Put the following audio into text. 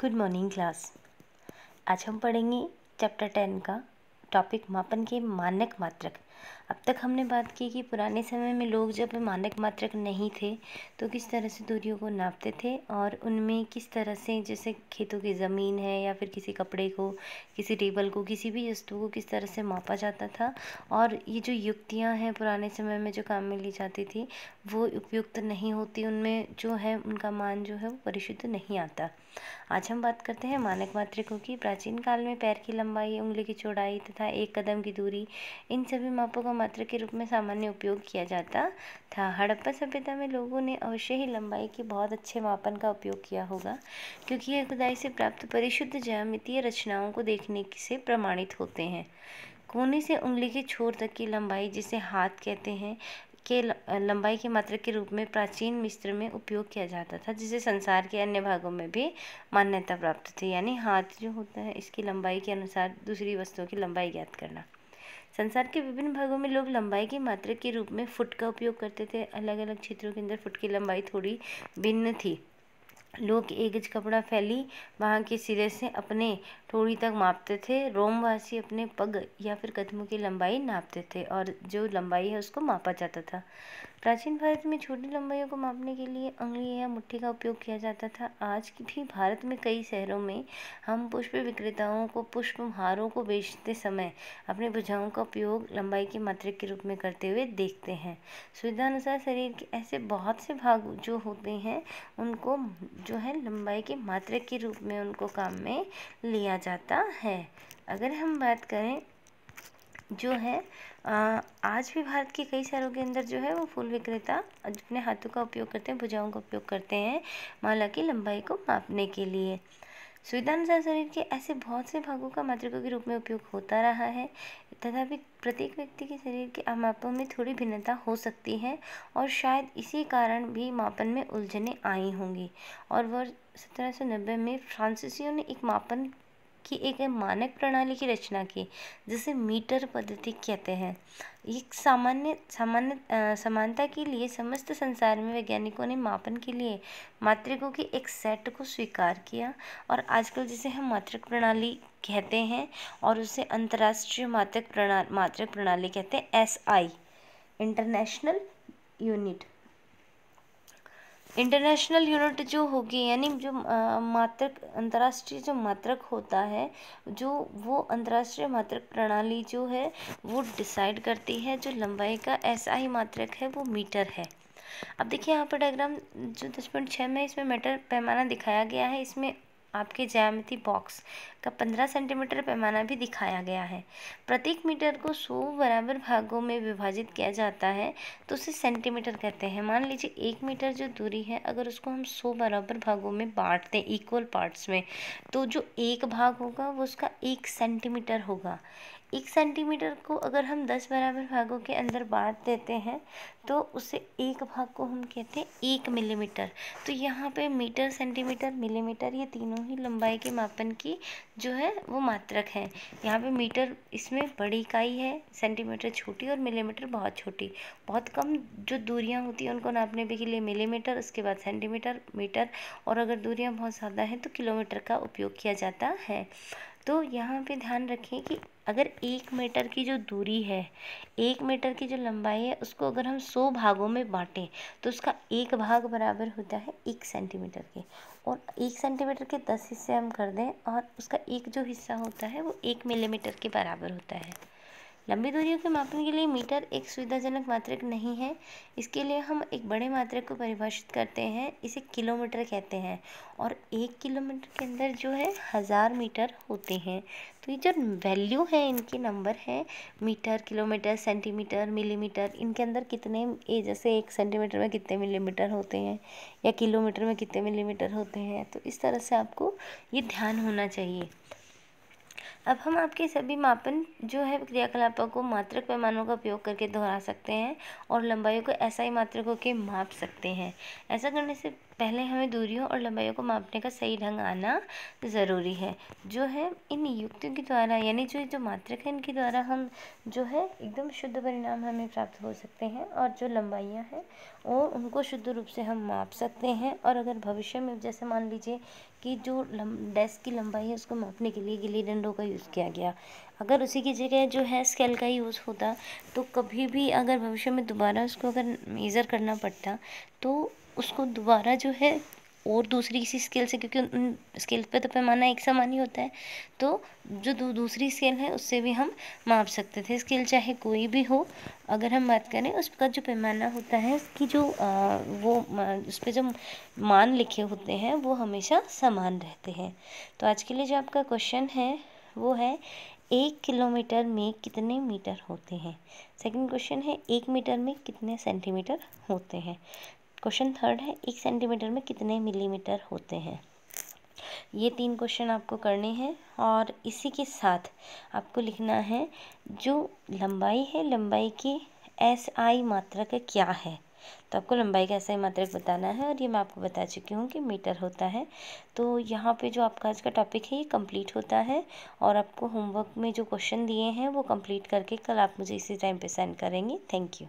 good morning class आज हम पढ़ेंगे चैप्टर टेन का टॉपिक मापन के मानक मात्रक अब तक हमने बात की कि पुराने समय में लोग जब मानक मात्रक नहीं थे तो किस तरह से दूरियों को नापते थे और उनमें किस तरह से जैसे खेतों की ज़मीन है या फिर किसी कपड़े को किसी टेबल को किसी भी वस्तु को किस तरह से मापा जाता था और ये जो युक्तियाँ हैं पुराने समय में जो काम में ली जाती थी वो उपयुक्त नहीं होती उनमें जो है उनका मान जो है वो परिशुद्ध नहीं आता आज हम बात करते हैं मानक मात्रकों की प्राचीन काल में पैर की लंबाई उंगली की चौड़ाई तथा एक कदम की दूरी इन सभी माप मापों का मात्रा के रूप में सामान्य उपयोग किया जाता था हड़प्पा सभ्यता में लोगों ने अवश्य ही लंबाई के बहुत अच्छे मापन का उपयोग किया होगा क्योंकि यह खुदाई से प्राप्त परिशुद्ध ज्यामितीय रचनाओं को देखने से प्रमाणित होते हैं कोने से उंगली के छोर तक की लंबाई जिसे हाथ कहते हैं के लंबाई के मात्रा के रूप में प्राचीन मिस्र में उपयोग किया जाता था जिसे संसार के अन्य भागों में भी मान्यता प्राप्त थी यानी हाथ जो होता है इसकी लंबाई के अनुसार दूसरी वस्तुओं की लंबाई ज्ञात करना संसार के विभिन्न भागों में लोग लंबाई के मात्रक के रूप में फुट का उपयोग करते थे अलग अलग क्षेत्रों के अंदर फुट की लंबाई थोड़ी भिन्न थी लोग एक गज कपड़ा फैली वहाँ के सिरे से अपने थोड़ी तक मापते थे रोमवासी अपने पग या फिर कदमों की लंबाई नापते थे और जो लंबाई है उसको मापा जाता था प्राचीन भारत में छोटी लंबाइयों को मापने के लिए अंगली या मुट्ठी का उपयोग किया जाता था आज भी भारत में कई शहरों में हम पुष्प विक्रेताओं को पुष्प हारों को बेचते समय अपने भुजाओं का उपयोग लंबाई के मात्रक के रूप में करते हुए देखते हैं सुविधानुसार शरीर के ऐसे बहुत से भाग जो होते हैं उनको जो है लंबाई के मात्रक के रूप में उनको काम में लिया जाता है अगर हम बात करें जो है आज भी भारत के कई शहरों के अंदर जो है वो फूल विक्रेता अपने हाथों का उपयोग करते हैं भुजाओं का उपयोग करते हैं माला की लंबाई को मापने के लिए सुविधानुसार शरीर के ऐसे बहुत से भागों का मातृकों के रूप में उपयोग होता रहा है तथापि प्रत्येक व्यक्ति के शरीर के मापों में थोड़ी भिन्नता हो सकती है और शायद इसी कारण भी मापन में उलझने आई होंगी और वर्ष सत्रह में फ्रांसीसियों ने एक मापन की एक मानक प्रणाली की रचना की जिसे मीटर पद्धति कहते हैं एक सामान्य सामान्य समानता के लिए समस्त संसार में वैज्ञानिकों ने मापन के लिए मात्रिकों के एक सेट को स्वीकार किया और आजकल जिसे हम मात्रक प्रणाली कहते हैं और उसे अंतर्राष्ट्रीय मात्रक प्रणाली मात्रक प्रणाली कहते हैं S I international unit international unit जो होगी यानी जो मात्रक अंतर्राष्ट्रीय जो मात्रक होता है जो वो अंतर्राष्ट्रीय मात्रक प्रणाली जो है वो डिसाइड करती है जो लंबाई का ऐसा ही मात्रक है वो मीटर है अब देखिए यहाँ पर डायग्राम जो दस पॉइंट छः में इसमें मीटर पैमाना दिखाया गया है इसमें आपके ज्यामिति बॉक्स का पंद्रह सेंटीमीटर पैमाना भी दिखाया गया है प्रत्येक मीटर को सौ बराबर भागों में विभाजित किया जाता है तो उसे सेंटीमीटर कहते हैं मान लीजिए एक मीटर जो दूरी है अगर उसको हम सौ बराबर भागों में बांट दें इक्वल पार्ट्स में तो जो एक भाग होगा वो उसका एक सेंटीमीटर होगा एक सेंटीमीटर को अगर हम दस बराबर भागों के अंदर बांट देते हैं तो उसे एक भाग को हम कहते हैं एक मिलीमीटर तो यहाँ पे मीटर सेंटीमीटर मिलीमीटर ये तीनों ही लंबाई के मापन की जो है वो मात्रक हैं यहाँ पे मीटर इसमें बड़ी इकाई है सेंटीमीटर छोटी और मिलीमीटर बहुत छोटी बहुत कम जो दूरियाँ होती हैं उनको नापने के लिए मिलीमीटर उसके बाद सेंटीमीटर मीटर और अगर दूरियाँ बहुत ज़्यादा हैं तो किलोमीटर का उपयोग किया जाता है तो यहाँ पे ध्यान रखें कि अगर एक मीटर की जो दूरी है एक मीटर की जो लंबाई है उसको अगर हम सौ भागों में बांटें तो उसका एक भाग बराबर होता है एक सेंटीमीटर के और एक सेंटीमीटर के दस हिस्से हम कर दें और उसका एक जो हिस्सा होता है वो एक मिलीमीटर के बराबर होता है लंबी दूरियों के मापन के लिए मीटर एक सुविधाजनक मात्रक नहीं है इसके लिए हम एक बड़े मात्रक को परिभाषित करते हैं इसे किलोमीटर कहते हैं और एक किलोमीटर के अंदर जो है हज़ार मीटर होते हैं तो ये जो वैल्यू है इनके नंबर हैं मीटर किलोमीटर सेंटीमीटर मिलीमीटर इनके अंदर कितने ए जैसे एक सेंटीमीटर में कितने मिलीमीटर होते हैं या किलोमीटर में कितने मिलीमीटर होते हैं तो इस तरह से आपको ये ध्यान होना चाहिए अब हम आपके सभी मापन जो है क्रियाकलापों को मात्रक पैमानों का उपयोग करके दोहरा सकते हैं और लंबाइयों को ऐसा ही मात्रकों के माप सकते हैं ऐसा करने से पहले हमें दूरियों और लंबाइयों को मापने का सही ढंग आना ज़रूरी है जो है इन युक्तियों के द्वारा यानी जो जो मात्रक है इनके द्वारा हम जो है एकदम शुद्ध परिणाम हमें प्राप्त हो सकते हैं और जो लंबाइयाँ हैं वो उनको शुद्ध रूप से हम माप सकते हैं और अगर भविष्य में जैसे मान लीजिए कि जो डेस्क की लंबाई है उसको मापने के लिए गिली डंडों का यूज़ किया गया अगर उसी की जगह जो है स्केल का यूज़ होता तो कभी भी अगर भविष्य में दोबारा उसको अगर मेज़र करना पड़ता तो उसको दोबारा जो है और दूसरी किसी स्केल से क्योंकि उन स्केल पे तो पैमाना एक समान ही होता है तो जो दू, दूसरी स्केल है उससे भी हम माप सकते थे स्केल चाहे कोई भी हो अगर हम बात करें उसका जो पैमाना होता है उसकी जो आ, वो उस पर जो मान लिखे होते हैं वो हमेशा समान रहते हैं तो आज के लिए जो आपका क्वेश्चन है वो है एक किलोमीटर में कितने मीटर होते हैं सेकंड क्वेश्चन है एक मीटर में कितने सेंटीमीटर होते हैं क्वेश्चन थर्ड है एक सेंटीमीटर में कितने मिलीमीटर होते हैं ये तीन क्वेश्चन आपको करने हैं और इसी के साथ आपको लिखना है जो लंबाई है लंबाई की एस आई मात्रक क्या है तो आपको लंबाई का ऐसा ही मात्रक बताना है और ये मैं आपको बता चुकी हूँ कि मीटर होता है तो यहाँ पे जो आपका आज का टॉपिक है ये कंप्लीट होता है और आपको होमवर्क में जो क्वेश्चन दिए हैं वो कंप्लीट करके कल आप मुझे इसी टाइम पे सेंड करेंगे थैंक यू